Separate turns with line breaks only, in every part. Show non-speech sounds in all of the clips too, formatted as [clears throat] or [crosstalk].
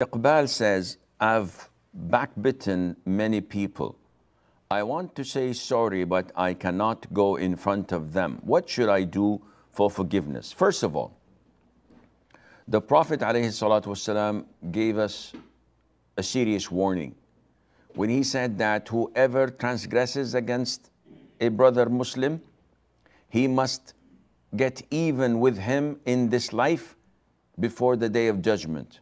Iqbal says, I've backbitten many people. I want to say sorry, but I cannot go in front of them. What should I do for forgiveness? First of all, the Prophet ﷺ gave us a serious warning when he said that whoever transgresses against a brother Muslim, he must get even with him in this life before the day of judgment.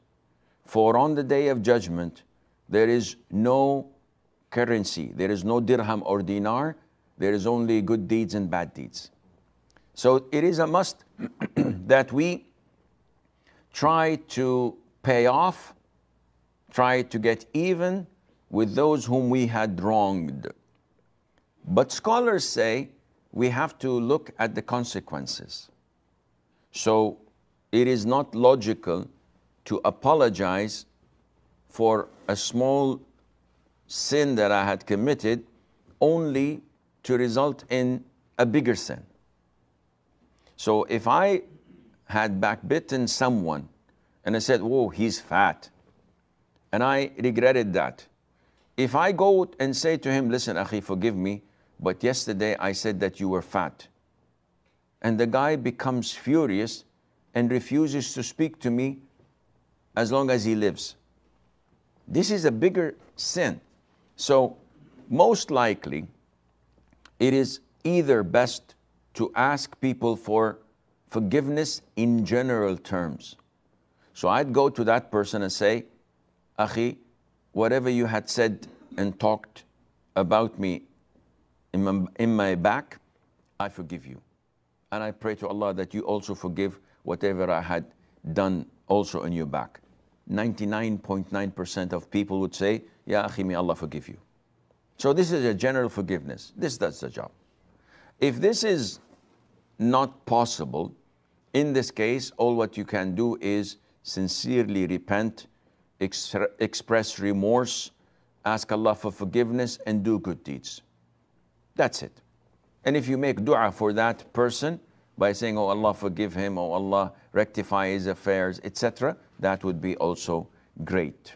For on the day of judgment, there is no currency, there is no dirham or dinar, there is only good deeds and bad deeds. So it is a must [clears throat] that we try to pay off, try to get even with those whom we had wronged. But scholars say we have to look at the consequences. So it is not logical to apologize for a small sin that I had committed only to result in a bigger sin. So if I had backbitten someone and I said, Whoa, he's fat, and I regretted that, if I go and say to him, Listen, Akhi, forgive me, but yesterday I said that you were fat, and the guy becomes furious and refuses to speak to me as long as he lives. This is a bigger sin. So, most likely, it is either best to ask people for forgiveness in general terms. So I'd go to that person and say, Achi, whatever you had said and talked about me in my, in my back, I forgive you. And I pray to Allah that you also forgive whatever I had done also in your back. 99.9% percent of people would say, Ya Akhi, may Allah forgive you. So this is a general forgiveness. This does the job. If this is not possible, in this case, all what you can do is sincerely repent, ex express remorse, ask Allah for forgiveness, and do good deeds. That's it. And if you make dua for that person, by saying, Oh Allah, forgive him, Oh Allah, rectify his affairs, etc., that would be also great.